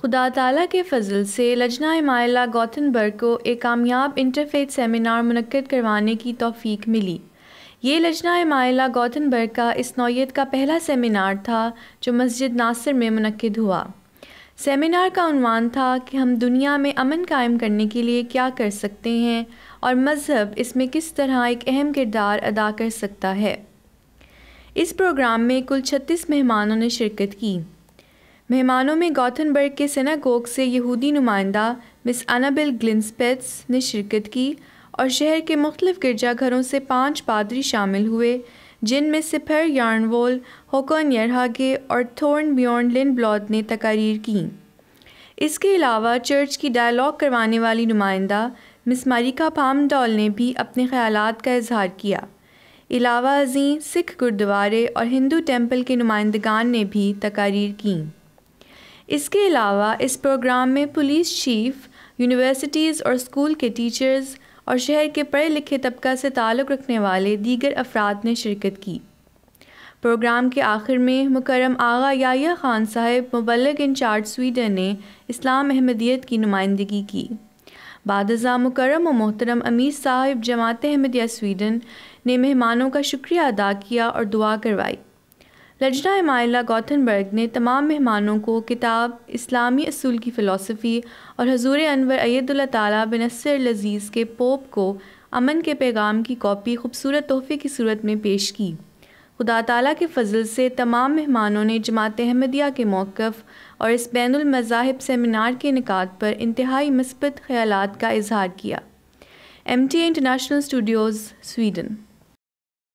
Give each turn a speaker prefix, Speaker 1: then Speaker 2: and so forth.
Speaker 1: खुदा तला के फजल से लजना मायला गौतनबर्ग को एक कामयाब इंटरफेथ सेमिनार मनद करवाने की तोफ़ी मिली ये लजना मायला गौतनबर्ग का इस नौत का पहला सेमिनार था जो मस्जिद नासिर में मनद हुआ सेमिनार का अनवान था कि हम दुनिया में अमन कायम करने के लिए क्या कर सकते हैं और मज़हब इसमें किस तरह एक अहम किरदार अदा कर सकता है इस प्रोग्राम में कुल छत्तीस मेहमानों ने शिरकत की मेहमानों में गौथनबर्ग के सेनागोग से यहूदी नुमाइंदा मिस अनाबिल ग्लिन्सपेट्स ने शिरकत की और शहर के मुख्तलिफ गिरजाघरों से पाँच पादरी शामिल हुए जिनमें सिफर यार्नवोल होकन यरहागे और थोर्न बियॉन्ड लिन ब्लॉद ने तकारीर की इसके अलावा चर्च की डायलॉग करवाने वाली नुमाइंदा मिस मारिका पामडॉल ने भी अपने ख्याल का इजहार किया अलावा अजीं सिख गुरुद्वारे और हिंदू टेम्पल के नुमाइंदगान ने भी तकारीर कीं इसके अलावा इस प्रोग्राम में पुलिस चीफ यूनिवर्सिटीज़ और स्कूल के टीचर्स और शहर के पढ़े लिखे तबका से ताल्लुक़ रखने वाले दीगर अफराद ने शिरकत की प्रोग्राम के आखिर में मुकरम आगा याया ख़ान साहब मुबलग इंचार्ज स्वीडन ने इस्लाम अहमदियत की नुमाइंदगी की बादजा मुकरम और मोहतरम अमीर साहब जमात अहमदिया स्वीडन ने मेहमानों का शुक्रिया अदा किया और दुआ करवाई लजना मायला गौथनबर्ग ने तमाम मेहमानों को किताब इस्लामी असूल की फ़िलासफ़ी और हजूर अनवर अयदुल्ला ताली बिनसर लजीज़ के पोप को अमन के पैगाम की कॉपी खूबसूरत तोहफ़े की सूरत में पेश की खुदा ताली के फजल से तमाम मेहमानों ने जमात अहमदिया के मौक़ और इस बैनमज़ाहब सेमिनार के निकात पर इंतहाई मस्बत ख्याल का इजहार किया M T international studios Sweden